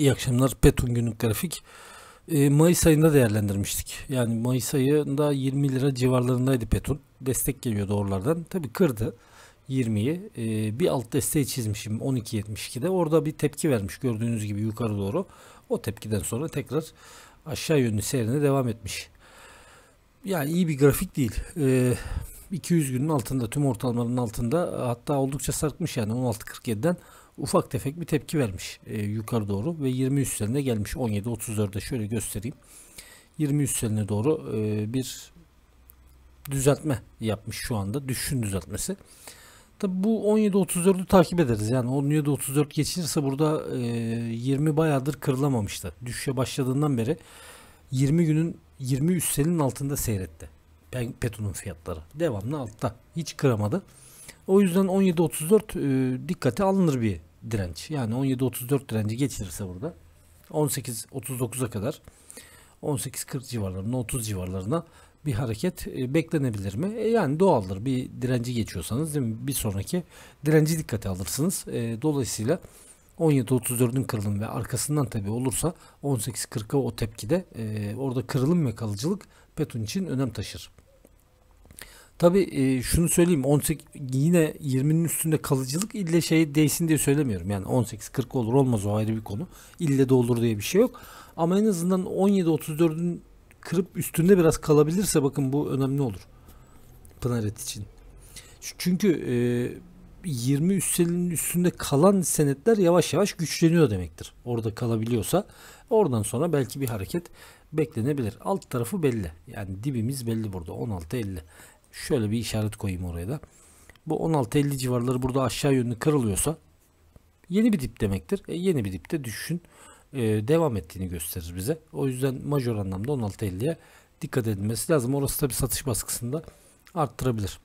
İyi akşamlar. Petun günlük grafik. E, Mayıs ayında değerlendirmiştik. Yani Mayıs ayında 20 lira civarlarındaydı Petun. Destek geliyordu oralardan. Tabi kırdı 20'yi. E, ee, bir alt desteği çizmişim 12.72'de. Orada bir tepki vermiş gördüğünüz gibi yukarı doğru. O tepkiden sonra tekrar aşağı yönlü seyrine devam etmiş. Yani iyi bir grafik değil. E, ee, 200 günün altında tüm ortalamanın altında hatta oldukça sarkmış yani 16.47'den ufak tefek bir tepki vermiş e, yukarı doğru ve 20 üstlerine gelmiş. 17-34'de şöyle göstereyim. 20 üstlerine doğru e, bir düzeltme yapmış şu anda. Düşün düzeltmesi. Tabi bu 17-34'ü takip ederiz. Yani 17-34 geçilirse burada e, 20 bayağıdır kırılamamıştı. Düşüşe başladığından beri 20 günün 20 üstelinin altında seyretti. Peton'un fiyatları. Devamlı altta. Hiç kıramadı. O yüzden 17.34 e, dikkate alınır bir direnç. Yani 17.34 direnci geçilirse burada 18.39'a kadar 18.40 civarlarına 30 civarlarına bir hareket e, beklenebilir mi? E, yani doğaldır. Bir direnci geçiyorsanız değil mi? bir sonraki direnci dikkate alırsınız. E, dolayısıyla 17.34'ün kırılım ve arkasından tabi olursa 18.40'a o tepkide e, orada kırılım ve kalıcılık Petun için önem taşır. Tabii e, şunu söyleyeyim 18 yine 20'nin üstünde kalıcılık ille şey değsin diye söylemiyorum. Yani 18 40 olur olmaz o ayrı bir konu. İlle de olur diye bir şey yok. Ama en azından 17 34'ün kırıp üstünde biraz kalabilirse bakın bu önemli olur. Pınaret için. Çünkü e, 20 üstelinin üstünde kalan senetler yavaş yavaş güçleniyor demektir. Orada kalabiliyorsa oradan sonra belki bir hareket beklenebilir. Alt tarafı belli. Yani dibimiz belli burada 16 50. Şöyle bir işaret koyayım oraya da. Bu 16.50 civarları burada aşağı yönlü kırılıyorsa yeni bir dip demektir. E, yeni bir dipte de düşüşün e, devam ettiğini gösterir bize. O yüzden major anlamda 16.50'ye dikkat edilmesi lazım. Orası da bir satış baskısında arttırabilir.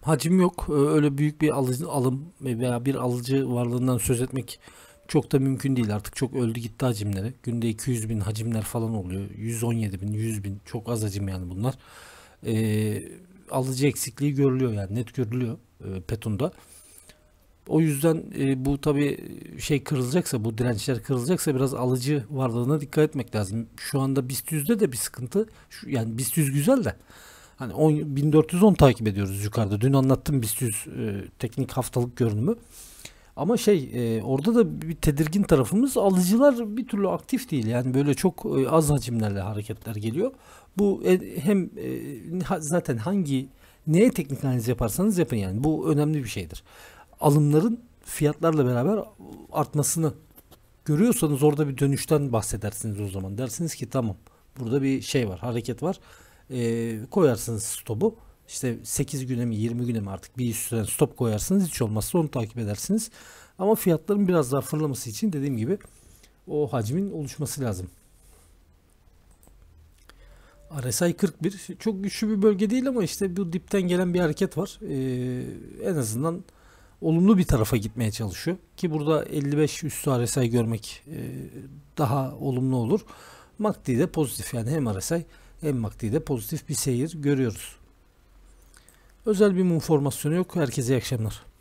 Hacim yok. E, öyle büyük bir alıcı, alım veya bir alıcı varlığından söz etmek çok da mümkün değil artık çok öldü gitti hacimleri. Günde 200 bin hacimler falan oluyor. 117 bin 100 bin çok az hacim yani bunlar. E, alıcı eksikliği görülüyor yani net görülüyor e, Petun'da. O yüzden e, bu tabi şey kırılacaksa bu dirençler kırılacaksa biraz alıcı varlığına dikkat etmek lazım. Şu anda BIST 100'de de bir sıkıntı. Şu, yani BIST 100 güzel de hani 10, 1410 takip ediyoruz yukarıda. Dün anlattım BIST 100 e, teknik haftalık görünümü. Ama şey e, orada da bir tedirgin tarafımız alıcılar bir türlü aktif değil. Yani böyle çok e, az hacimlerle hareketler geliyor. Bu e, hem e, zaten hangi neye teknik analiz yaparsanız yapın yani bu önemli bir şeydir. Alımların fiyatlarla beraber artmasını görüyorsanız orada bir dönüşten bahsedersiniz o zaman. Dersiniz ki tamam burada bir şey var hareket var. E, koyarsınız stopu işte 8 güne mi 20 güne mi artık bir üstüne stop koyarsınız hiç olmazsa onu takip edersiniz. Ama fiyatların biraz daha fırlaması için dediğim gibi o hacmin oluşması lazım. RSI 41 çok güçlü bir bölge değil ama işte bu dipten gelen bir hareket var. Ee, en azından olumlu bir tarafa gitmeye çalışıyor. Ki burada 55 üstü RSI görmek e, daha olumlu olur. MACD'de pozitif yani hem RSI hem MACD'de pozitif bir seyir görüyoruz. Özel bir mum yok. Herkese iyi akşamlar.